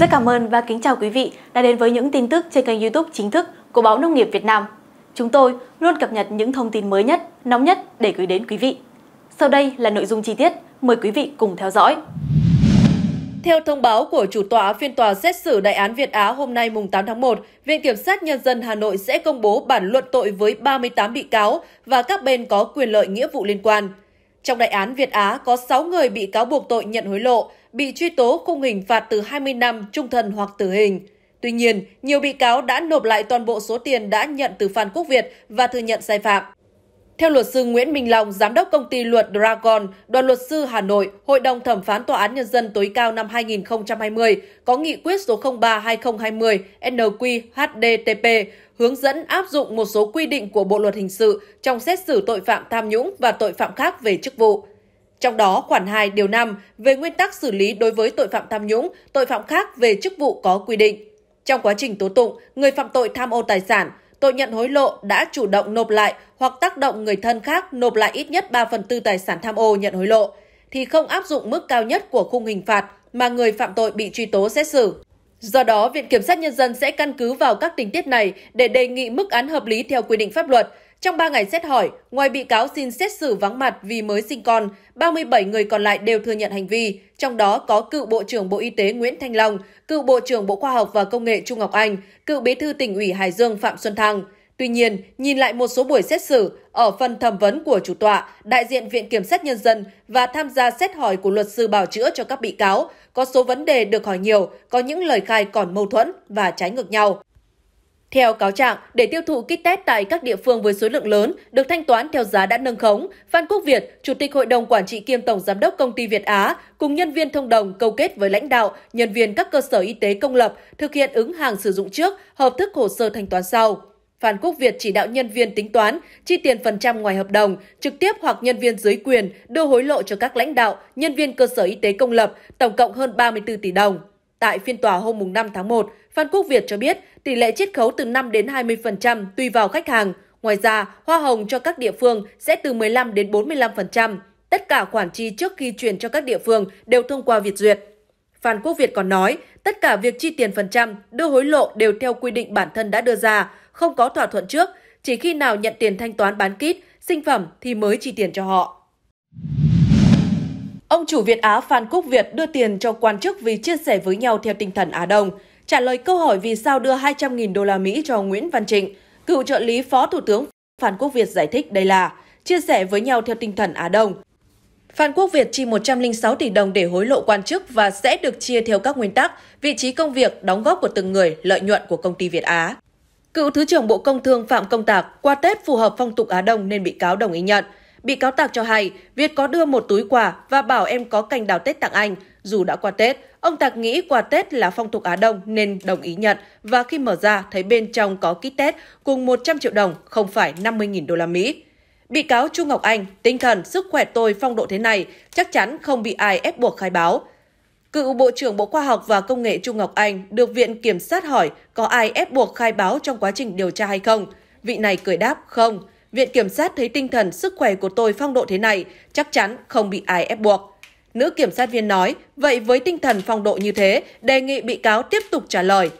Rất cảm ơn và kính chào quý vị đã đến với những tin tức trên kênh youtube chính thức của Báo Nông nghiệp Việt Nam. Chúng tôi luôn cập nhật những thông tin mới nhất, nóng nhất để gửi đến quý vị. Sau đây là nội dung chi tiết, mời quý vị cùng theo dõi. Theo thông báo của chủ tọa phiên tòa xét xử đại án Việt Á hôm nay mùng 8 tháng 1, Viện Kiểm sát Nhân dân Hà Nội sẽ công bố bản luận tội với 38 bị cáo và các bên có quyền lợi nghĩa vụ liên quan. Trong đại án Việt Á có 6 người bị cáo buộc tội nhận hối lộ, bị truy tố khung hình phạt từ 20 năm trung thân hoặc tử hình. Tuy nhiên, nhiều bị cáo đã nộp lại toàn bộ số tiền đã nhận từ Phan Quốc Việt và thừa nhận sai phạm. Theo luật sư Nguyễn Minh Long, giám đốc công ty luật Dragon, đoàn luật sư Hà Nội, Hội đồng thẩm phán Tòa án Nhân dân tối cao năm 2020 có nghị quyết số 03-2020 hdtp hướng dẫn áp dụng một số quy định của Bộ Luật Hình sự trong xét xử tội phạm tham nhũng và tội phạm khác về chức vụ. Trong đó, khoản 2 điều 5 về nguyên tắc xử lý đối với tội phạm tham nhũng, tội phạm khác về chức vụ có quy định. Trong quá trình tố tụng, người phạm tội tham ô tài sản, tội nhận hối lộ đã chủ động nộp lại hoặc tác động người thân khác nộp lại ít nhất 3 phần tư tài sản tham ô nhận hối lộ, thì không áp dụng mức cao nhất của khung hình phạt mà người phạm tội bị truy tố xét xử. Do đó, Viện Kiểm sát Nhân dân sẽ căn cứ vào các tình tiết này để đề nghị mức án hợp lý theo quy định pháp luật. Trong 3 ngày xét hỏi, ngoài bị cáo xin xét xử vắng mặt vì mới sinh con, 37 người còn lại đều thừa nhận hành vi, trong đó có cựu Bộ trưởng Bộ Y tế Nguyễn Thanh Long, cựu Bộ trưởng Bộ Khoa học và Công nghệ Trung Ngọc Anh, cựu Bí thư tỉnh ủy Hải Dương Phạm Xuân Thăng. Tuy nhiên, nhìn lại một số buổi xét xử, ở phần thẩm vấn của chủ tọa, đại diện Viện Kiểm sát Nhân dân và tham gia xét hỏi của luật sư bảo chữa cho các bị cáo, có số vấn đề được hỏi nhiều, có những lời khai còn mâu thuẫn và trái ngược nhau. Theo cáo trạng, để tiêu thụ kit test tại các địa phương với số lượng lớn được thanh toán theo giá đã nâng khống, Phan Quốc Việt, Chủ tịch Hội đồng Quản trị kiêm Tổng Giám đốc Công ty Việt Á, cùng nhân viên thông đồng câu kết với lãnh đạo, nhân viên các cơ sở y tế công lập thực hiện ứng hàng sử dụng trước, hợp thức hồ sơ thanh toán sau. Phan Quốc Việt chỉ đạo nhân viên tính toán, chi tiền phần trăm ngoài hợp đồng, trực tiếp hoặc nhân viên dưới quyền đưa hối lộ cho các lãnh đạo, nhân viên cơ sở y tế công lập, tổng cộng hơn 34 tỷ đồng. Tại phiên tòa hôm 5 tháng 1, Phan Quốc Việt cho biết tỷ lệ chiết khấu từ 5 đến 20% tùy vào khách hàng. Ngoài ra, hoa hồng cho các địa phương sẽ từ 15 đến 45%. Tất cả khoản chi trước khi chuyển cho các địa phương đều thông qua Việt duyệt. Phan Quốc Việt còn nói, Tất cả việc chi tiền phần trăm, đưa hối lộ đều theo quy định bản thân đã đưa ra, không có thỏa thuận trước, chỉ khi nào nhận tiền thanh toán bán kit, sinh phẩm thì mới chi tiền cho họ. Ông chủ Việt Á Phan Quốc Việt đưa tiền cho quan chức vì chia sẻ với nhau theo tinh thần Á Đông. Trả lời câu hỏi vì sao đưa 200.000 đô la Mỹ cho Nguyễn Văn Trịnh, cựu trợ lý Phó Thủ tướng Phan Quốc Việt giải thích đây là chia sẻ với nhau theo tinh thần Á Đông. Phan Quốc Việt chi 106 tỷ đồng để hối lộ quan chức và sẽ được chia theo các nguyên tắc, vị trí công việc, đóng góp của từng người, lợi nhuận của công ty Việt Á. Cựu Thứ trưởng Bộ Công Thương Phạm Công Tạc qua Tết phù hợp phong tục Á Đông nên bị cáo đồng ý nhận. Bị cáo Tạc cho hay, Việt có đưa một túi quà và bảo em có cành đào Tết tặng anh. Dù đã qua Tết, ông Tạc nghĩ quà Tết là phong tục Á Đông nên đồng ý nhận và khi mở ra thấy bên trong có kit Tết cùng 100 triệu đồng, không phải 50.000 đô la Mỹ. Bị cáo chu Ngọc Anh, tinh thần, sức khỏe tôi phong độ thế này, chắc chắn không bị ai ép buộc khai báo. Cựu Bộ trưởng Bộ Khoa học và Công nghệ chu Ngọc Anh được Viện Kiểm sát hỏi có ai ép buộc khai báo trong quá trình điều tra hay không. Vị này cười đáp không. Viện Kiểm sát thấy tinh thần, sức khỏe của tôi phong độ thế này, chắc chắn không bị ai ép buộc. Nữ kiểm sát viên nói, vậy với tinh thần phong độ như thế, đề nghị bị cáo tiếp tục trả lời.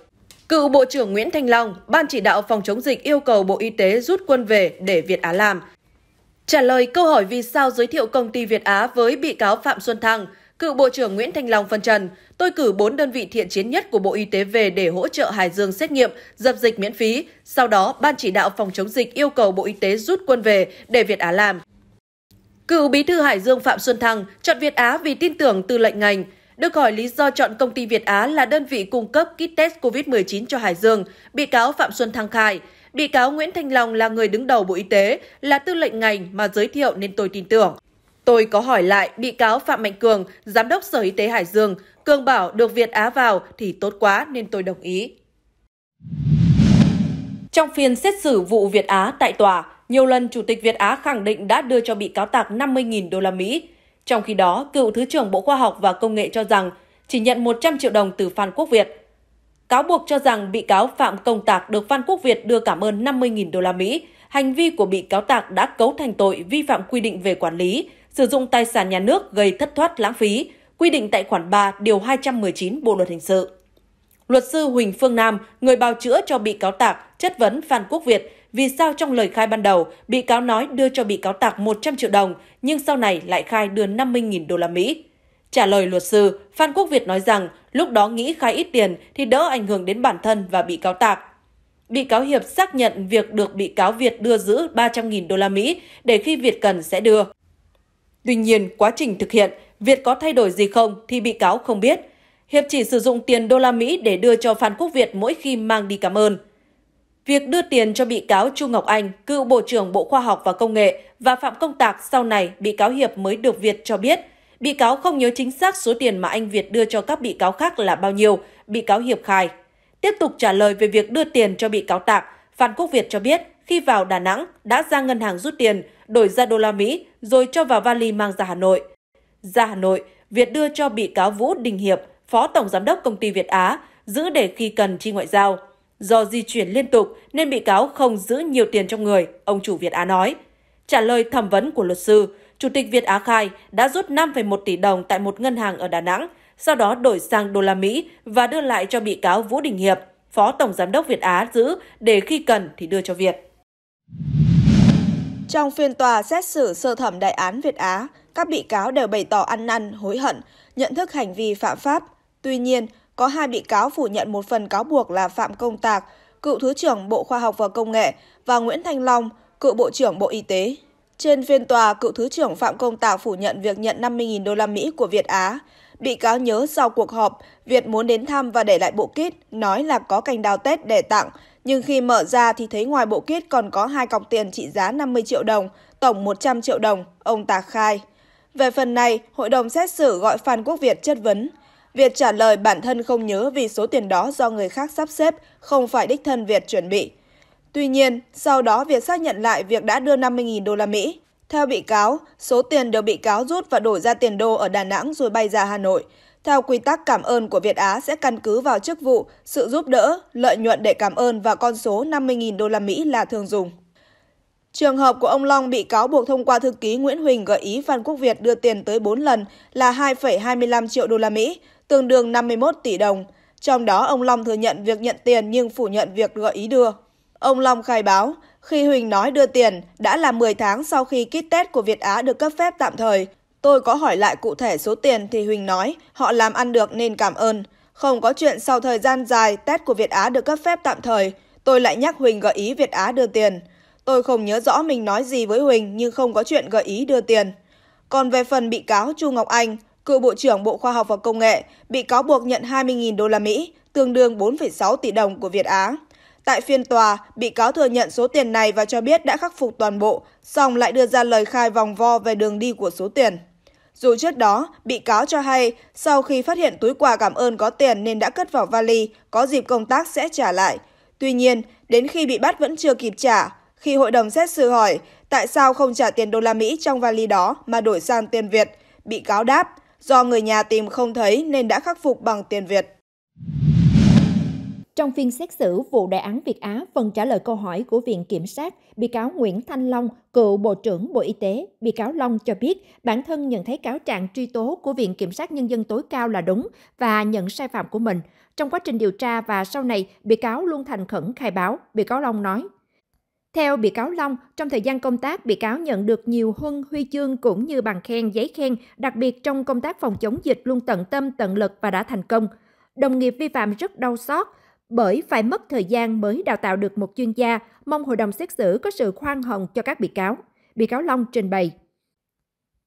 Cựu Bộ trưởng Nguyễn Thanh Long, Ban chỉ đạo phòng chống dịch yêu cầu Bộ Y tế rút quân về để Việt Á làm. Trả lời câu hỏi vì sao giới thiệu công ty Việt Á với bị cáo Phạm Xuân Thăng, cựu Bộ trưởng Nguyễn Thanh Long phân trần, tôi cử 4 đơn vị thiện chiến nhất của Bộ Y tế về để hỗ trợ Hải Dương xét nghiệm, dập dịch miễn phí. Sau đó, Ban chỉ đạo phòng chống dịch yêu cầu Bộ Y tế rút quân về để Việt Á làm. Cựu Bí thư Hải Dương Phạm Xuân Thăng chọn Việt Á vì tin tưởng tư lệnh ngành. Được hỏi lý do chọn công ty Việt Á là đơn vị cung cấp kit test COVID-19 cho Hải Dương, bị cáo Phạm Xuân Thăng khai – Bị cáo Nguyễn Thanh Long là người đứng đầu Bộ Y tế, là tư lệnh ngành mà giới thiệu nên tôi tin tưởng. Tôi có hỏi lại bị cáo Phạm Mạnh Cường, Giám đốc Sở Y tế Hải Dương. Cường bảo được Việt Á vào thì tốt quá nên tôi đồng ý. Trong phiên xét xử vụ Việt Á tại tòa, nhiều lần Chủ tịch Việt Á khẳng định đã đưa cho bị cáo Tạc 50.000 đô la Mỹ. Trong khi đó, cựu Thứ trưởng Bộ Khoa học và Công nghệ cho rằng chỉ nhận 100 triệu đồng từ Phan Quốc Việt. Cáo buộc cho rằng bị cáo Phạm Công Tạc được Phan Quốc Việt đưa cảm ơn 50.000 đô la Mỹ. Hành vi của bị cáo Tạc đã cấu thành tội vi phạm quy định về quản lý, sử dụng tài sản nhà nước gây thất thoát lãng phí, quy định tại khoản 3 điều 219 Bộ luật hình sự. Luật sư Huỳnh Phương Nam, người bào chữa cho bị cáo Tạc, chất vấn Phan Quốc Việt vì sao trong lời khai ban đầu, bị cáo nói đưa cho bị cáo Tạc 100 triệu đồng, nhưng sau này lại khai đưa 50.000 đô la Mỹ. Trả lời luật sư, Phan Quốc Việt nói rằng lúc đó nghĩ khai ít tiền thì đỡ ảnh hưởng đến bản thân và bị cáo Tạc. Bị cáo Hiệp xác nhận việc được bị cáo Việt đưa giữ 300.000 đô la Mỹ để khi Việt cần sẽ đưa. Tuy nhiên, quá trình thực hiện, Việt có thay đổi gì không thì bị cáo không biết. Hiệp chỉ sử dụng tiền đô la Mỹ để đưa cho Phan Quốc Việt mỗi khi mang đi cảm ơn. Việc đưa tiền cho bị cáo Chu Ngọc Anh, cựu Bộ trưởng Bộ Khoa học và Công nghệ và Phạm Công Tạc sau này bị cáo Hiệp mới được Việt cho biết – Bị cáo không nhớ chính xác số tiền mà anh Việt đưa cho các bị cáo khác là bao nhiêu, bị cáo Hiệp khai. Tiếp tục trả lời về việc đưa tiền cho bị cáo Tạng, Phan Quốc Việt cho biết khi vào Đà Nẵng đã ra ngân hàng rút tiền, đổi ra đô la Mỹ rồi cho vào vali mang ra Hà Nội. Ra Hà Nội, Việt đưa cho bị cáo Vũ Đình Hiệp, Phó Tổng Giám đốc Công ty Việt Á, giữ để khi cần chi ngoại giao. Do di chuyển liên tục nên bị cáo không giữ nhiều tiền trong người, ông chủ Việt Á nói. Trả lời thẩm vấn của luật sư, Chủ tịch Việt Á khai đã rút 5,1 tỷ đồng tại một ngân hàng ở Đà Nẵng, sau đó đổi sang đô la Mỹ và đưa lại cho bị cáo Vũ Đình Hiệp, Phó Tổng Giám đốc Việt Á giữ để khi cần thì đưa cho Việt. Trong phiên tòa xét xử sơ thẩm đại án Việt Á, các bị cáo đều bày tỏ ăn năn, hối hận, nhận thức hành vi phạm pháp. Tuy nhiên, có hai bị cáo phủ nhận một phần cáo buộc là Phạm Công Tạc, cựu Thứ trưởng Bộ Khoa học và Công nghệ, và Nguyễn Thanh Long, cựu Bộ trưởng Bộ Y tế. Trên phiên tòa, cựu thứ trưởng Phạm Công Tạc phủ nhận việc nhận 50.000 đô la Mỹ của Việt Á. Bị cáo nhớ sau cuộc họp, Việt muốn đến thăm và để lại bộ kit, nói là có cành đào Tết để tặng, nhưng khi mở ra thì thấy ngoài bộ kit còn có hai cọc tiền trị giá 50 triệu đồng, tổng 100 triệu đồng, ông Tạc khai. Về phần này, hội đồng xét xử gọi Phan Quốc Việt chất vấn. Việt trả lời bản thân không nhớ vì số tiền đó do người khác sắp xếp, không phải đích thân Việt chuẩn bị. Tuy nhiên, sau đó việc xác nhận lại việc đã đưa 50.000 đô la Mỹ. Theo bị cáo, số tiền được bị cáo rút và đổi ra tiền đô ở Đà Nẵng rồi bay ra Hà Nội. Theo quy tắc cảm ơn của Việt Á sẽ căn cứ vào chức vụ, sự giúp đỡ, lợi nhuận để cảm ơn và con số 50.000 đô la Mỹ là thường dùng. Trường hợp của ông Long bị cáo buộc thông qua thư ký Nguyễn Huỳnh gợi ý Phan Quốc Việt đưa tiền tới 4 lần là 2,25 triệu đô la Mỹ, tương đương 51 tỷ đồng. Trong đó ông Long thừa nhận việc nhận tiền nhưng phủ nhận việc gợi ý đưa. Ông Long khai báo, khi Huỳnh nói đưa tiền, đã là 10 tháng sau khi kit test của Việt Á được cấp phép tạm thời. Tôi có hỏi lại cụ thể số tiền thì Huỳnh nói, họ làm ăn được nên cảm ơn. Không có chuyện sau thời gian dài test của Việt Á được cấp phép tạm thời, tôi lại nhắc Huỳnh gợi ý Việt Á đưa tiền. Tôi không nhớ rõ mình nói gì với Huỳnh nhưng không có chuyện gợi ý đưa tiền. Còn về phần bị cáo Chu Ngọc Anh, cựu Bộ trưởng Bộ Khoa học và Công nghệ, bị cáo buộc nhận 20.000 đô la Mỹ, tương đương 4,6 tỷ đồng của Việt Á. Tại phiên tòa, bị cáo thừa nhận số tiền này và cho biết đã khắc phục toàn bộ, song lại đưa ra lời khai vòng vo về đường đi của số tiền. Dù trước đó, bị cáo cho hay sau khi phát hiện túi quà cảm ơn có tiền nên đã cất vào vali, có dịp công tác sẽ trả lại. Tuy nhiên, đến khi bị bắt vẫn chưa kịp trả. Khi hội đồng xét xử hỏi tại sao không trả tiền đô la Mỹ trong vali đó mà đổi sang tiền Việt, bị cáo đáp do người nhà tìm không thấy nên đã khắc phục bằng tiền Việt. Trong phiên xét xử vụ đại án Việt Á, phần trả lời câu hỏi của Viện Kiểm sát, bị cáo Nguyễn Thanh Long, cựu Bộ trưởng Bộ Y tế, bị cáo Long cho biết bản thân nhận thấy cáo trạng truy tố của Viện Kiểm sát Nhân dân tối cao là đúng và nhận sai phạm của mình. Trong quá trình điều tra và sau này, bị cáo luôn thành khẩn khai báo, bị cáo Long nói. Theo bị cáo Long, trong thời gian công tác, bị cáo nhận được nhiều huân huy chương cũng như bằng khen, giấy khen, đặc biệt trong công tác phòng chống dịch luôn tận tâm, tận lực và đã thành công. Đồng nghiệp vi phạm rất đau xót, bởi phải mất thời gian mới đào tạo được một chuyên gia, mong hội đồng xét xử có sự khoan hồng cho các bị cáo. Bị cáo Long trình bày.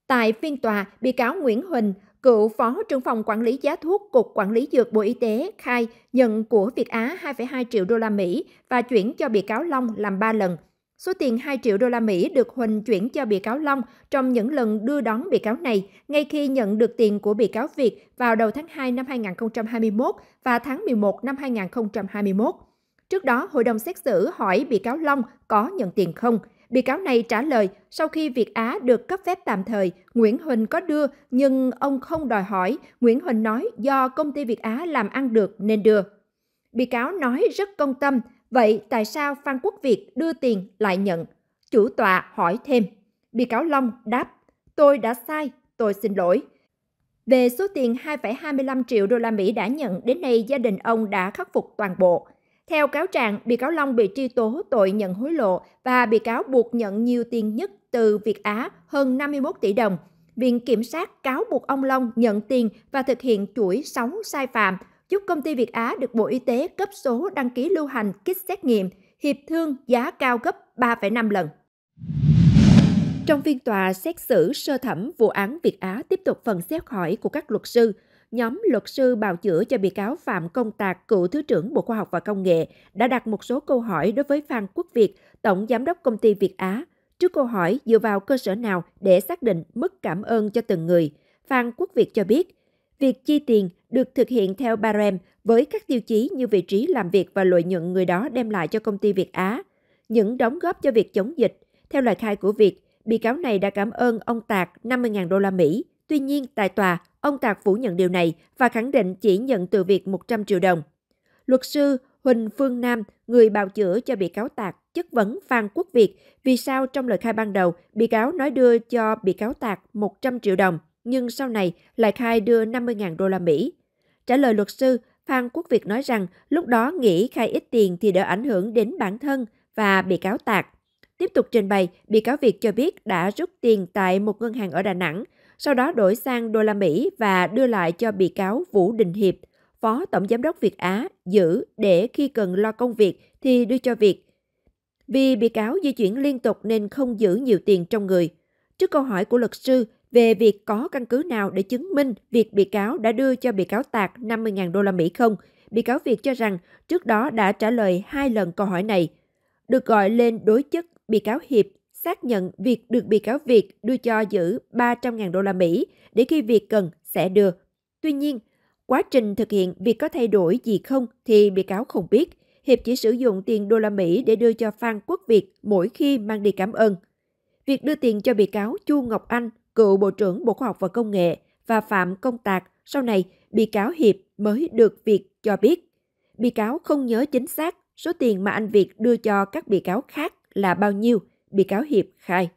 Tại phiên tòa, bị cáo Nguyễn Huỳnh, cựu phó trưởng phòng quản lý giá thuốc Cục Quản lý Dược Bộ Y tế khai nhận của Việt Á 2,2 triệu đô la Mỹ và chuyển cho bị cáo Long làm 3 lần – Số tiền 2 triệu đô la Mỹ được Huỳnh chuyển cho bị cáo Long trong những lần đưa đón bị cáo này, ngay khi nhận được tiền của bị cáo Việt vào đầu tháng 2 năm 2021 và tháng 11 năm 2021. Trước đó, hội đồng xét xử hỏi bị cáo Long có nhận tiền không. Bị cáo này trả lời, sau khi Việt Á được cấp phép tạm thời, Nguyễn Huỳnh có đưa nhưng ông không đòi hỏi. Nguyễn Huỳnh nói do công ty Việt Á làm ăn được nên đưa. Bị cáo nói rất công tâm, Vậy tại sao Phan Quốc Việt đưa tiền lại nhận? Chủ tọa hỏi thêm. Bị cáo Long đáp, tôi đã sai, tôi xin lỗi. Về số tiền 2,25 triệu đô la Mỹ đã nhận đến nay gia đình ông đã khắc phục toàn bộ. Theo cáo trạng, bị cáo Long bị truy tố tội nhận hối lộ và bị cáo buộc nhận nhiều tiền nhất từ Việt Á hơn 51 tỷ đồng. Viện Kiểm sát cáo buộc ông Long nhận tiền và thực hiện chuỗi 6 sai phạm giúp công ty Việt Á được Bộ Y tế cấp số đăng ký lưu hành kit xét nghiệm hiệp thương giá cao gấp 3,5 lần. Trong phiên tòa xét xử sơ thẩm vụ án Việt Á tiếp tục phần xét hỏi của các luật sư, nhóm luật sư bào chữa cho bị cáo Phạm Công Tạc, cựu Thứ trưởng Bộ Khoa học và Công nghệ, đã đặt một số câu hỏi đối với Phan Quốc Việt, Tổng Giám đốc Công ty Việt Á. Trước câu hỏi dựa vào cơ sở nào để xác định mức cảm ơn cho từng người, Phan Quốc Việt cho biết – Việc chi tiền được thực hiện theo barem với các tiêu chí như vị trí làm việc và lợi nhuận người đó đem lại cho công ty Việt Á, những đóng góp cho việc chống dịch. Theo lời khai của Việt, bị cáo này đã cảm ơn ông Tạc 50.000 đô la Mỹ. Tuy nhiên, tại tòa, ông Tạc phủ nhận điều này và khẳng định chỉ nhận từ Việt 100 triệu đồng. Luật sư Huỳnh Phương Nam, người bào chữa cho bị cáo Tạc, chất vấn Phan Quốc Việt vì sao trong lời khai ban đầu, bị cáo nói đưa cho bị cáo Tạc 100 triệu đồng nhưng sau này lại khai đưa 50.000 đô la Mỹ. Trả lời luật sư, Phan Quốc Việt nói rằng lúc đó nghĩ khai ít tiền thì đỡ ảnh hưởng đến bản thân và bị cáo tạc. Tiếp tục trình bày, bị cáo Việt cho biết đã rút tiền tại một ngân hàng ở Đà Nẵng, sau đó đổi sang đô la Mỹ và đưa lại cho bị cáo Vũ Đình Hiệp, Phó Tổng Giám đốc Việt Á, giữ để khi cần lo công việc thì đưa cho Việt. Vì bị cáo di chuyển liên tục nên không giữ nhiều tiền trong người. Trước câu hỏi của luật sư, về việc có căn cứ nào để chứng minh việc bị cáo đã đưa cho bị cáo Tạc 50.000 đô la Mỹ không, bị cáo Việt cho rằng trước đó đã trả lời hai lần câu hỏi này. Được gọi lên đối chất, bị cáo Hiệp xác nhận việc được bị cáo Việt đưa cho giữ 300.000 đô la Mỹ để khi Việt cần sẽ đưa. Tuy nhiên, quá trình thực hiện việc có thay đổi gì không thì bị cáo không biết. Hiệp chỉ sử dụng tiền đô la Mỹ để đưa cho Phan Quốc Việt mỗi khi mang đi cảm ơn. Việc đưa tiền cho bị cáo Chu Ngọc Anh cựu Bộ trưởng Bộ Khoa học và Công nghệ và Phạm Công Tạc, sau này bị cáo Hiệp mới được Việt cho biết. Bị cáo không nhớ chính xác số tiền mà anh Việt đưa cho các bị cáo khác là bao nhiêu, bị cáo Hiệp khai.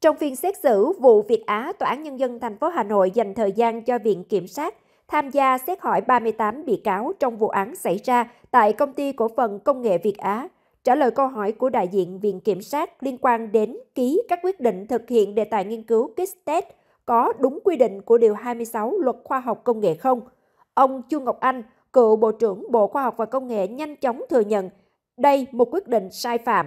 Trong phiên xét xử vụ Việt Á, Tòa án Nhân dân thành phố Hà Nội dành thời gian cho Viện Kiểm sát tham gia xét hỏi 38 bị cáo trong vụ án xảy ra tại Công ty Cổ phần Công nghệ Việt Á – trả lời câu hỏi của đại diện Viện Kiểm sát liên quan đến ký các quyết định thực hiện đề tài nghiên cứu kit test có đúng quy định của Điều 26 Luật Khoa học Công nghệ không? Ông Chu Ngọc Anh, cựu Bộ trưởng Bộ Khoa học và Công nghệ nhanh chóng thừa nhận đây một quyết định sai phạm.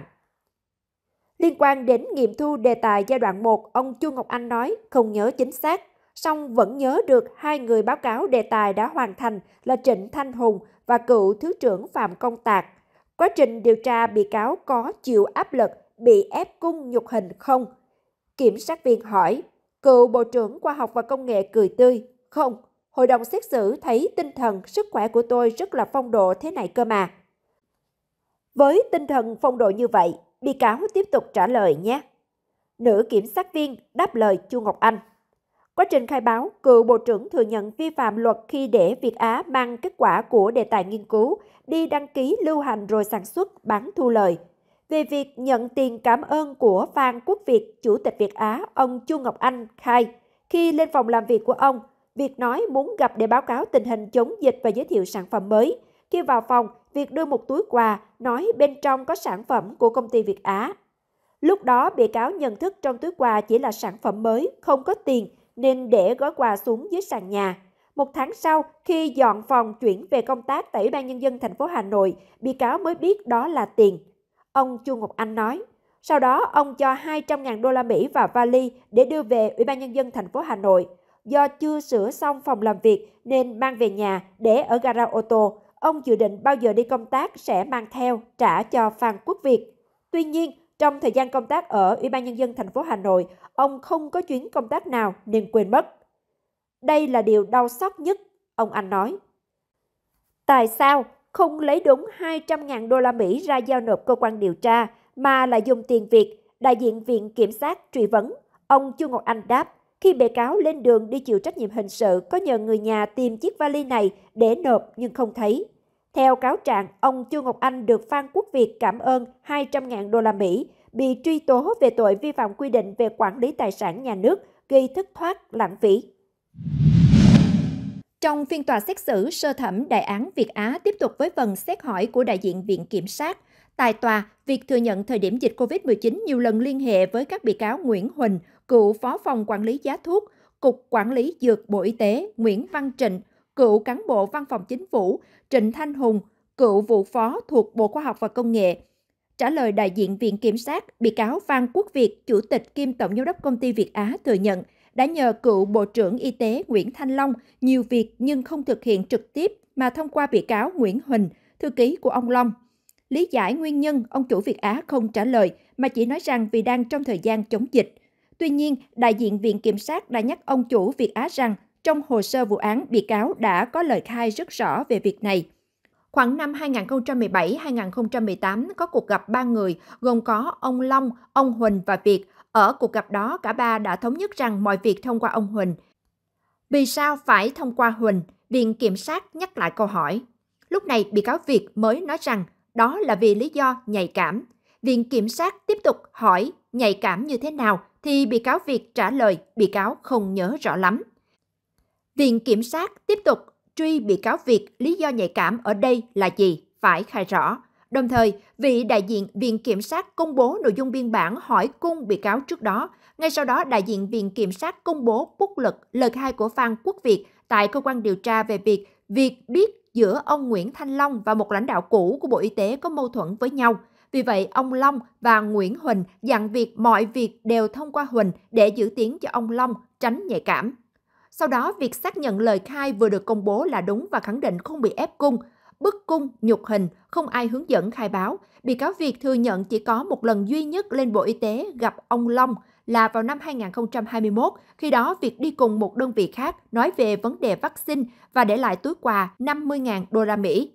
Liên quan đến nghiệm thu đề tài giai đoạn 1, ông Chu Ngọc Anh nói không nhớ chính xác, song vẫn nhớ được hai người báo cáo đề tài đã hoàn thành là Trịnh Thanh Hùng và cựu Thứ trưởng Phạm Công Tạc. Quá trình điều tra bị cáo có chịu áp lực bị ép cung nhục hình không? Kiểm sát viên hỏi, cựu Bộ trưởng Khoa học và Công nghệ cười tươi, không, hội đồng xét xử thấy tinh thần, sức khỏe của tôi rất là phong độ thế này cơ mà. Với tinh thần phong độ như vậy, bị cáo tiếp tục trả lời nhé. Nữ kiểm sát viên đáp lời Chu Ngọc Anh. Quá trình khai báo, cựu Bộ trưởng thừa nhận vi phạm luật khi để Việt Á mang kết quả của đề tài nghiên cứu đi đăng ký lưu hành rồi sản xuất, bán thu lời. Về việc nhận tiền cảm ơn của Phan Quốc Việt, Chủ tịch Việt Á, ông Chu Ngọc Anh khai, khi lên phòng làm việc của ông, Việt nói muốn gặp để báo cáo tình hình chống dịch và giới thiệu sản phẩm mới. Khi vào phòng, Việt đưa một túi quà, nói bên trong có sản phẩm của công ty Việt Á. Lúc đó, bị cáo nhận thức trong túi quà chỉ là sản phẩm mới, không có tiền, nên để gói quà xuống dưới sàn nhà. Một tháng sau, khi dọn phòng chuyển về công tác tại Ủy ban Nhân dân thành phố Hà Nội, bị cáo mới biết đó là tiền. Ông Chu Ngọc Anh nói. Sau đó, ông cho 200.000 đô la Mỹ vào vali để đưa về Ủy ban Nhân dân thành phố Hà Nội. Do chưa sửa xong phòng làm việc nên mang về nhà để ở gara ô tô. Ông dự định bao giờ đi công tác sẽ mang theo trả cho Phan Quốc Việt. Tuy nhiên, trong thời gian công tác ở Ủy ban Nhân dân thành phố Hà Nội, ông không có chuyến công tác nào nên quên mất. Đây là điều đau xót nhất, ông Anh nói. Tại sao không lấy đúng 200.000 đô la Mỹ ra giao nộp cơ quan điều tra mà lại dùng tiền Việt, đại diện Viện Kiểm sát truy vấn? Ông Chu Ngọc Anh đáp, khi bị cáo lên đường đi chịu trách nhiệm hình sự có nhờ người nhà tìm chiếc vali này để nộp nhưng không thấy. Theo cáo trạng, ông Chu Ngọc Anh được Phan Quốc Việt cảm ơn 200.000 đô la Mỹ, bị truy tố về tội vi phạm quy định về quản lý tài sản nhà nước, gây thất thoát, lãng phí. Trong phiên tòa xét xử sơ thẩm đại án Việt Á tiếp tục với phần xét hỏi của đại diện Viện Kiểm sát. Tại tòa, Việt thừa nhận thời điểm dịch COVID-19 nhiều lần liên hệ với các bị cáo Nguyễn Huỳnh, cựu Phó phòng Quản lý Giá thuốc, Cục Quản lý Dược Bộ Y tế Nguyễn Văn Trịnh, cựu cán bộ văn phòng chính phủ Trịnh Thanh Hùng, cựu vụ phó thuộc Bộ Khoa học và Công nghệ. Trả lời đại diện Viện Kiểm sát, bị cáo Phan Quốc Việt, Chủ tịch kiêm Tổng giám đốc công ty Việt Á thừa nhận đã nhờ cựu Bộ trưởng Y tế Nguyễn Thanh Long nhiều việc nhưng không thực hiện trực tiếp mà thông qua bị cáo Nguyễn Huỳnh, thư ký của ông Long. Lý giải nguyên nhân, ông chủ Việt Á không trả lời mà chỉ nói rằng vì đang trong thời gian chống dịch. Tuy nhiên, đại diện Viện Kiểm sát đã nhắc ông chủ Việt Á rằng trong hồ sơ vụ án, bị cáo đã có lời khai rất rõ về việc này. Khoảng năm 2017-2018 có cuộc gặp ba người gồm có ông Long, ông Huỳnh và Việt. Ở cuộc gặp đó, cả ba đã thống nhất rằng mọi việc thông qua ông Huỳnh. Vì sao phải thông qua Huỳnh? Viện Kiểm sát nhắc lại câu hỏi. Lúc này, bị cáo Việt mới nói rằng đó là vì lý do nhạy cảm. Viện Kiểm sát tiếp tục hỏi nhạy cảm như thế nào thì bị cáo Việt trả lời bị cáo không nhớ rõ lắm. Viện Kiểm sát tiếp tục truy bị cáo Việt lý do nhạy cảm ở đây là gì phải khai rõ. Đồng thời, vị đại diện Viện Kiểm sát công bố nội dung biên bản hỏi cung bị cáo trước đó. Ngay sau đó, đại diện Viện Kiểm sát công bố bút lực lời khai của Phan Quốc Việt tại cơ quan điều tra về việc Việt biết giữa ông Nguyễn Thanh Long và một lãnh đạo cũ của Bộ Y tế có mâu thuẫn với nhau. Vì vậy, ông Long và Nguyễn Huỳnh dặn việc mọi việc đều thông qua Huỳnh để giữ tiếng cho ông Long tránh nhạy cảm. Sau đó, việc xác nhận lời khai vừa được công bố là đúng và khẳng định không bị ép cung, bức cung, nhục hình, không ai hướng dẫn khai báo. Bị cáo Việt thừa nhận chỉ có một lần duy nhất lên Bộ Y tế gặp ông Long là vào năm 2021, khi đó Việt đi cùng một đơn vị khác nói về vấn đề vaccine và để lại túi quà 50.000 đô la Mỹ.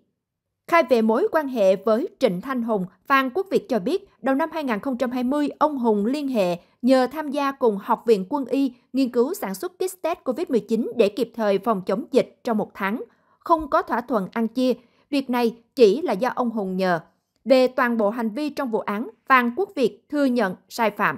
Khai về mối quan hệ với Trịnh Thanh Hùng, Phan Quốc Việt cho biết, đầu năm 2020, ông Hùng liên hệ nhờ tham gia cùng Học viện Quân y nghiên cứu sản xuất kit test COVID-19 để kịp thời phòng chống dịch trong một tháng. Không có thỏa thuận ăn chia, việc này chỉ là do ông Hùng nhờ. Về toàn bộ hành vi trong vụ án, Phan Quốc Việt thừa nhận sai phạm.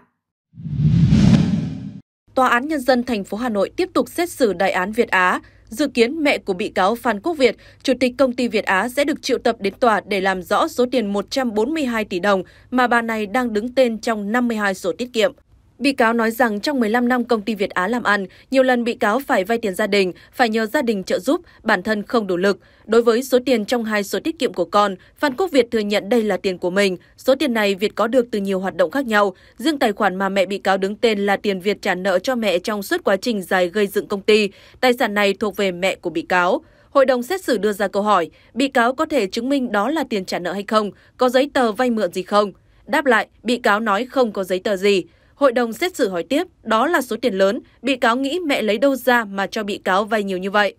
Tòa án Nhân dân thành phố Hà Nội tiếp tục xét xử đại án Việt Á Dự kiến mẹ của bị cáo Phan Quốc Việt, chủ tịch công ty Việt Á sẽ được triệu tập đến tòa để làm rõ số tiền 142 tỷ đồng mà bà này đang đứng tên trong 52 sổ tiết kiệm. Bị cáo nói rằng trong 15 năm công ty Việt Á làm ăn, nhiều lần bị cáo phải vay tiền gia đình, phải nhờ gia đình trợ giúp, bản thân không đủ lực. Đối với số tiền trong hai số tiết kiệm của con, Phan Quốc Việt thừa nhận đây là tiền của mình. Số tiền này Việt có được từ nhiều hoạt động khác nhau. Riêng tài khoản mà mẹ bị cáo đứng tên là tiền Việt trả nợ cho mẹ trong suốt quá trình dài gây dựng công ty. Tài sản này thuộc về mẹ của bị cáo. Hội đồng xét xử đưa ra câu hỏi, bị cáo có thể chứng minh đó là tiền trả nợ hay không? Có giấy tờ vay mượn gì không? Đáp lại, bị cáo nói không có giấy tờ gì. Hội đồng xét xử hỏi tiếp, đó là số tiền lớn, bị cáo nghĩ mẹ lấy đâu ra mà cho bị cáo vay nhiều như vậy?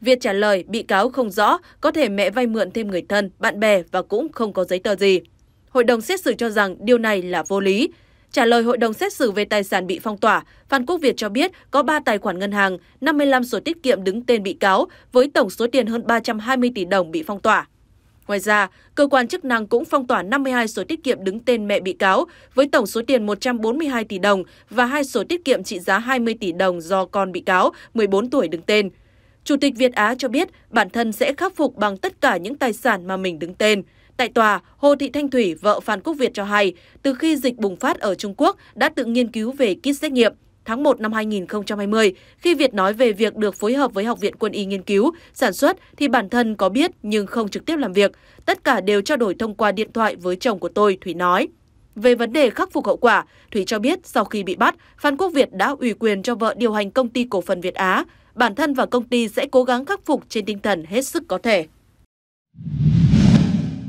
Việt trả lời, bị cáo không rõ, có thể mẹ vay mượn thêm người thân, bạn bè và cũng không có giấy tờ gì. Hội đồng xét xử cho rằng điều này là vô lý. Trả lời hội đồng xét xử về tài sản bị phong tỏa, Phan Quốc Việt cho biết có 3 tài khoản ngân hàng, 55 sổ tiết kiệm đứng tên bị cáo với tổng số tiền hơn 320 tỷ đồng bị phong tỏa. Ngoài ra, cơ quan chức năng cũng phong tỏa 52 sổ tiết kiệm đứng tên mẹ bị cáo với tổng số tiền 142 tỷ đồng và hai sổ tiết kiệm trị giá 20 tỷ đồng do con bị cáo 14 tuổi đứng tên. Chủ tịch Việt Á cho biết bản thân sẽ khắc phục bằng tất cả những tài sản mà mình đứng tên. Tại tòa, Hồ Thị Thanh Thủy, vợ Phan Quốc Việt cho hay, từ khi dịch bùng phát ở Trung Quốc đã tự nghiên cứu về kit xét nghiệm, tháng 1 năm 2020, khi Việt nói về việc được phối hợp với Học viện Quân y nghiên cứu, sản xuất thì bản thân có biết nhưng không trực tiếp làm việc. Tất cả đều trao đổi thông qua điện thoại với chồng của tôi, Thủy nói. Về vấn đề khắc phục hậu quả, Thủy cho biết sau khi bị bắt, Phan Quốc Việt đã ủy quyền cho vợ điều hành công ty cổ phần Việt Á. Bản thân và công ty sẽ cố gắng khắc phục trên tinh thần hết sức có thể.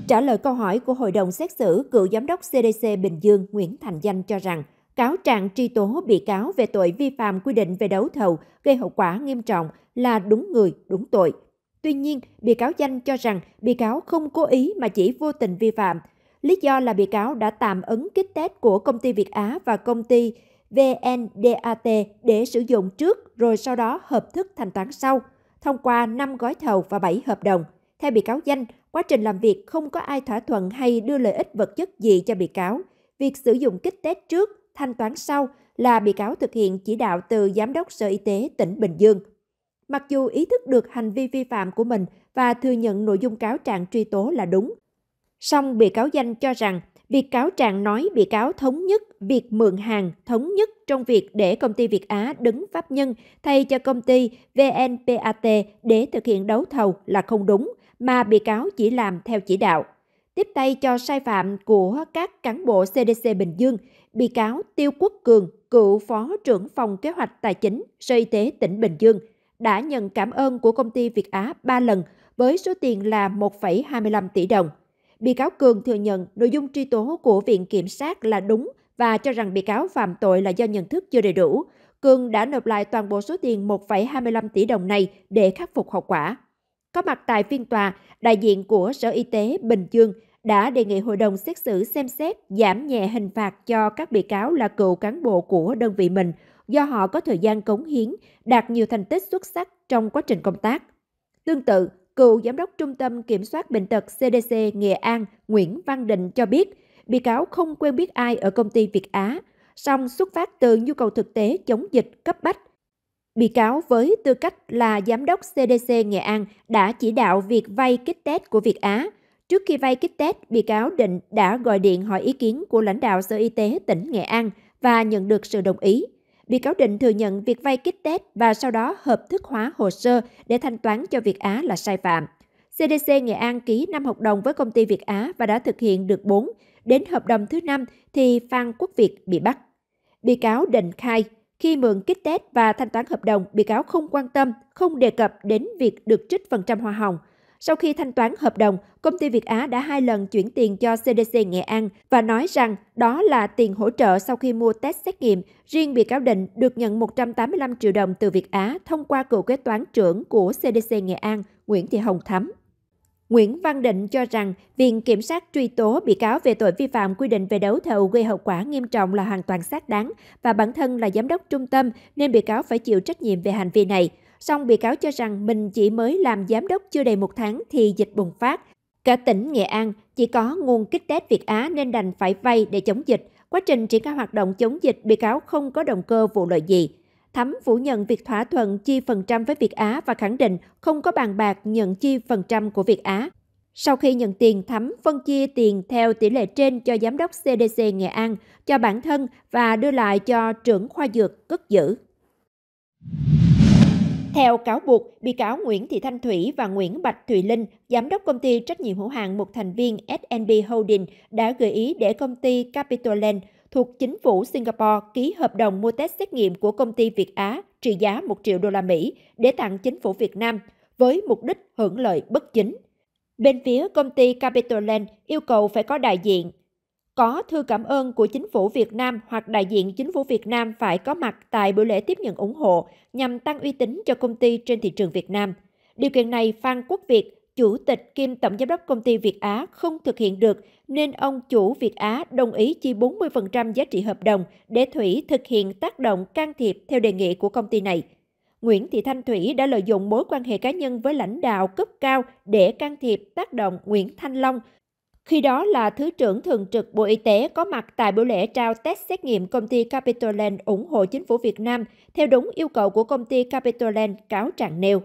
Trả lời câu hỏi của Hội đồng xét xử, cựu giám đốc CDC Bình Dương Nguyễn Thành Danh cho rằng cáo trạng truy tố bị cáo về tội vi phạm quy định về đấu thầu gây hậu quả nghiêm trọng là đúng người, đúng tội. Tuy nhiên, bị cáo danh cho rằng bị cáo không cố ý mà chỉ vô tình vi phạm. Lý do là bị cáo đã tạm ứng kích test của công ty Việt Á và công ty VNDAT để sử dụng trước rồi sau đó hợp thức thanh toán sau, thông qua 5 gói thầu và 7 hợp đồng. Theo bị cáo danh, quá trình làm việc không có ai thỏa thuận hay đưa lợi ích vật chất gì cho bị cáo. Việc sử dụng kích test trước thanh toán sau là bị cáo thực hiện chỉ đạo từ Giám đốc Sở Y tế tỉnh Bình Dương. Mặc dù ý thức được hành vi vi phạm của mình và thừa nhận nội dung cáo trạng truy tố là đúng, song bị cáo danh cho rằng việc cáo trạng nói bị cáo thống nhất việc mượn hàng thống nhất trong việc để công ty Việt Á đứng pháp nhân thay cho công ty VNPAT để thực hiện đấu thầu là không đúng, mà bị cáo chỉ làm theo chỉ đạo tiếp tay cho sai phạm của các cán bộ CDC Bình Dương, bị cáo Tiêu Quốc Cường, cựu Phó trưởng phòng kế hoạch tài chính Sở Y tế tỉnh Bình Dương, đã nhận cảm ơn của công ty Việt Á 3 lần với số tiền là 1,25 tỷ đồng. Bị cáo Cường thừa nhận nội dung truy tố của Viện Kiểm sát là đúng và cho rằng bị cáo phạm tội là do nhận thức chưa đầy đủ. Cường đã nộp lại toàn bộ số tiền 1,25 tỷ đồng này để khắc phục hậu quả. Có mặt tại phiên tòa, đại diện của Sở Y tế Bình Dương đã đề nghị hội đồng xét xử xem xét giảm nhẹ hình phạt cho các bị cáo là cựu cán bộ của đơn vị mình do họ có thời gian cống hiến, đạt nhiều thành tích xuất sắc trong quá trình công tác. Tương tự, cựu giám đốc Trung tâm Kiểm soát Bệnh tật CDC Nghệ An Nguyễn Văn Định cho biết, bị cáo không quen biết ai ở công ty Việt Á, song xuất phát từ nhu cầu thực tế chống dịch cấp bách Bị cáo với tư cách là giám đốc CDC Nghệ An đã chỉ đạo việc vay kích test của Việt Á. Trước khi vay kích test, bị cáo Định đã gọi điện hỏi ý kiến của lãnh đạo Sở Y tế tỉnh Nghệ An và nhận được sự đồng ý. Bị cáo Định thừa nhận việc vay kích test và sau đó hợp thức hóa hồ sơ để thanh toán cho Việt Á là sai phạm. CDC Nghệ An ký 5 hợp đồng với công ty Việt Á và đã thực hiện được 4. Đến hợp đồng thứ 5 thì Phan Quốc Việt bị bắt. Bị cáo Định khai, khi mượn kit test và thanh toán hợp đồng, bị cáo không quan tâm, không đề cập đến việc được trích phần trăm hoa hồng. Sau khi thanh toán hợp đồng, công ty Việt Á đã hai lần chuyển tiền cho CDC Nghệ An và nói rằng đó là tiền hỗ trợ sau khi mua test xét nghiệm. Riêng bị cáo Định được nhận 185 triệu đồng từ Việt Á thông qua cựu kế toán trưởng của CDC Nghệ An, Nguyễn Thị Hồng Thắm. Nguyễn Văn Định cho rằng Viện Kiểm sát truy tố bị cáo về tội vi phạm quy định về đấu thầu gây hậu quả nghiêm trọng là hoàn toàn xác đáng và bản thân là giám đốc trung tâm nên bị cáo phải chịu trách nhiệm về hành vi này. Song bị cáo cho rằng mình chỉ mới làm giám đốc chưa đầy một tháng thì dịch bùng phát. Cả tỉnh Nghệ An chỉ có nguồn kích tết Việt Á nên đành phải vay để chống dịch. Quá trình triển khai hoạt động chống dịch, bị cáo không có động cơ vụ lợi gì. Thắm phủ nhận việc thỏa thuận chi phần trăm với Việt Á và khẳng định không có bàn bạc nhận chi phần trăm của Việt Á. Sau khi nhận tiền, Thắm phân chia tiền theo tỷ lệ trên cho Giám đốc CDC Nghệ An, cho bản thân và đưa lại cho trưởng khoa dược cất giữ. Theo cáo buộc, bị cáo Nguyễn Thị Thanh Thủy và Nguyễn Bạch Thùy Linh, giám đốc công ty trách nhiệm hữu hạn một thành viên SNB Holding đã gợi ý để công ty Capitoland thuộc chính phủ Singapore ký hợp đồng mua test xét nghiệm của công ty Việt Á trị giá 1 triệu đô la Mỹ để tặng chính phủ Việt Nam với mục đích hưởng lợi bất chính. Bên phía công ty Capitoland yêu cầu phải có đại diện. Có thư cảm ơn của chính phủ Việt Nam hoặc đại diện chính phủ Việt Nam phải có mặt tại buổi lễ tiếp nhận ủng hộ nhằm tăng uy tín cho công ty trên thị trường Việt Nam. Điều kiện này Phan Quốc Việt, chủ tịch kiêm tổng giám đốc công ty Việt Á không thực hiện được nên ông chủ Việt Á đồng ý chi 40% giá trị hợp đồng để Thủy thực hiện tác động can thiệp theo đề nghị của công ty này. Nguyễn Thị Thanh Thủy đã lợi dụng mối quan hệ cá nhân với lãnh đạo cấp cao để can thiệp tác động Nguyễn Thanh Long, khi đó là Thứ trưởng Thường trực Bộ Y tế có mặt tại buổi lễ trao test xét nghiệm công ty Capitoland ủng hộ chính phủ Việt Nam theo đúng yêu cầu của công ty Capitoland cáo trạng nêu.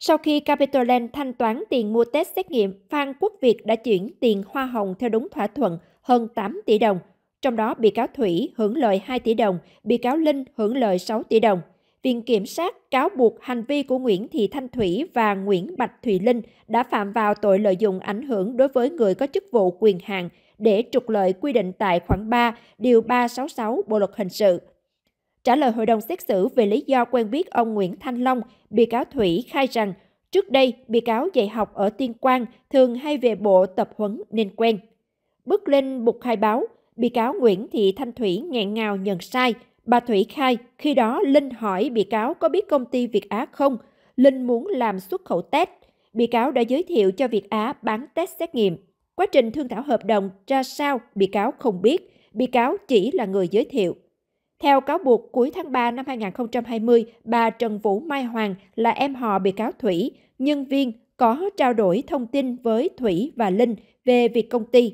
Sau khi Capitoland thanh toán tiền mua test xét nghiệm, Phan Quốc Việt đã chuyển tiền hoa hồng theo đúng thỏa thuận hơn 8 tỷ đồng. Trong đó, bị cáo Thủy hưởng lợi 2 tỷ đồng, bị cáo Linh hưởng lợi 6 tỷ đồng. Viện Kiểm sát cáo buộc hành vi của Nguyễn Thị Thanh Thủy và Nguyễn Bạch Thùy Linh đã phạm vào tội lợi dụng ảnh hưởng đối với người có chức vụ quyền hạn để trục lợi quy định tại khoản 3, điều 366 Bộ luật hình sự Trả lời hội đồng xét xử về lý do quen biết ông Nguyễn Thanh Long, bị cáo Thủy khai rằng trước đây bị cáo dạy học ở Tiên Quang thường hay về bộ tập huấn nên quen. Bước lên bục khai báo, bị cáo Nguyễn Thị Thanh Thủy nghẹn ngào nhận sai. Bà Thủy khai, khi đó Linh hỏi bị cáo có biết công ty Việt Á không? Linh muốn làm xuất khẩu test. Bị cáo đã giới thiệu cho Việt Á bán test xét nghiệm. Quá trình thương thảo hợp đồng ra sao, bị cáo không biết. Bị cáo chỉ là người giới thiệu. Theo cáo buộc, cuối tháng 3 năm 2020, bà Trần Vũ Mai Hoàng là em họ bị cáo Thủy, nhân viên có trao đổi thông tin với Thủy và Linh về việc công ty.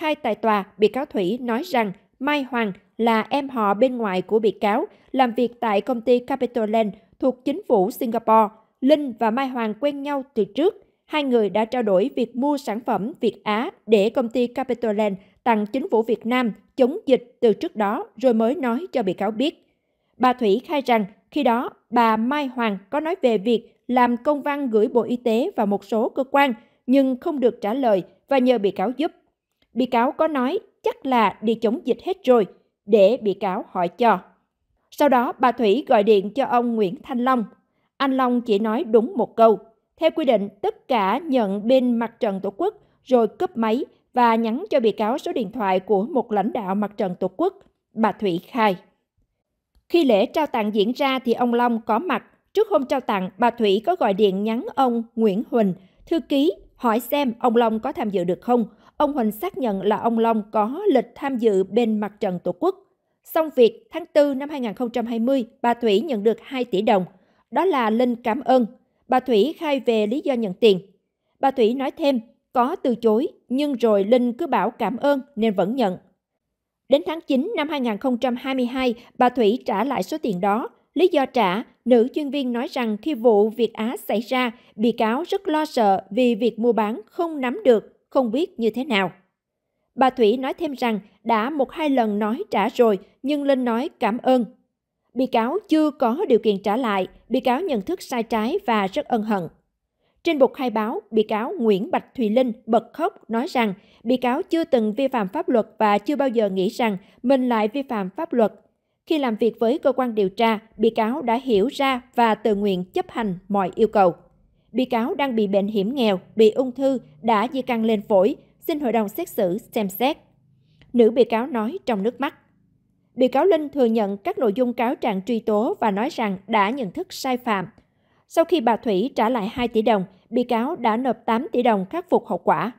Khai tại tòa, bị cáo Thủy nói rằng Mai Hoàng là em họ bên ngoài của bị cáo, làm việc tại công ty Capital Land thuộc chính phủ Singapore. Linh và Mai Hoàng quen nhau từ trước. Hai người đã trao đổi việc mua sản phẩm Việt Á để công ty Capital Land tặng chính phủ Việt Nam chống dịch từ trước đó rồi mới nói cho bị cáo biết. Bà Thủy khai rằng khi đó bà Mai Hoàng có nói về việc làm công văn gửi Bộ Y tế và một số cơ quan nhưng không được trả lời và nhờ bị cáo giúp. Bị cáo có nói chắc là đi chống dịch hết rồi để bị cáo hỏi cho. Sau đó bà Thủy gọi điện cho ông Nguyễn Thanh Long. Anh Long chỉ nói đúng một câu. Theo quy định, tất cả nhận bên mặt trận tổ quốc rồi cướp máy và nhắn cho bị cáo số điện thoại của một lãnh đạo mặt trận Tổ quốc, bà Thủy khai. Khi lễ trao tặng diễn ra thì ông Long có mặt. Trước hôm trao tặng, bà Thủy có gọi điện nhắn ông Nguyễn Huỳnh, thư ký, hỏi xem ông Long có tham dự được không. Ông Huỳnh xác nhận là ông Long có lịch tham dự bên mặt trận Tổ quốc. Xong việc, tháng 4 năm 2020, bà Thủy nhận được 2 tỷ đồng. Đó là Linh cảm ơn. Bà Thủy khai về lý do nhận tiền. Bà Thủy nói thêm, có từ chối nhưng rồi Linh cứ bảo cảm ơn nên vẫn nhận. Đến tháng 9 năm 2022, bà Thủy trả lại số tiền đó. Lý do trả, nữ chuyên viên nói rằng khi vụ Việt Á xảy ra, bị cáo rất lo sợ vì việc mua bán không nắm được, không biết như thế nào. Bà Thủy nói thêm rằng đã một hai lần nói trả rồi, nhưng Linh nói cảm ơn. Bị cáo chưa có điều kiện trả lại, bị cáo nhận thức sai trái và rất ân hận. Trên bục khai báo, bị cáo Nguyễn Bạch Thùy Linh bật khóc nói rằng bị cáo chưa từng vi phạm pháp luật và chưa bao giờ nghĩ rằng mình lại vi phạm pháp luật. Khi làm việc với cơ quan điều tra, bị cáo đã hiểu ra và tự nguyện chấp hành mọi yêu cầu. Bị cáo đang bị bệnh hiểm nghèo, bị ung thư, đã di căn lên phổi, xin hội đồng xét xử xem xét. Nữ bị cáo nói trong nước mắt. Bị cáo Linh thừa nhận các nội dung cáo trạng truy tố và nói rằng đã nhận thức sai phạm – sau khi bà Thủy trả lại 2 tỷ đồng, bị cáo đã nộp 8 tỷ đồng khắc phục hậu quả.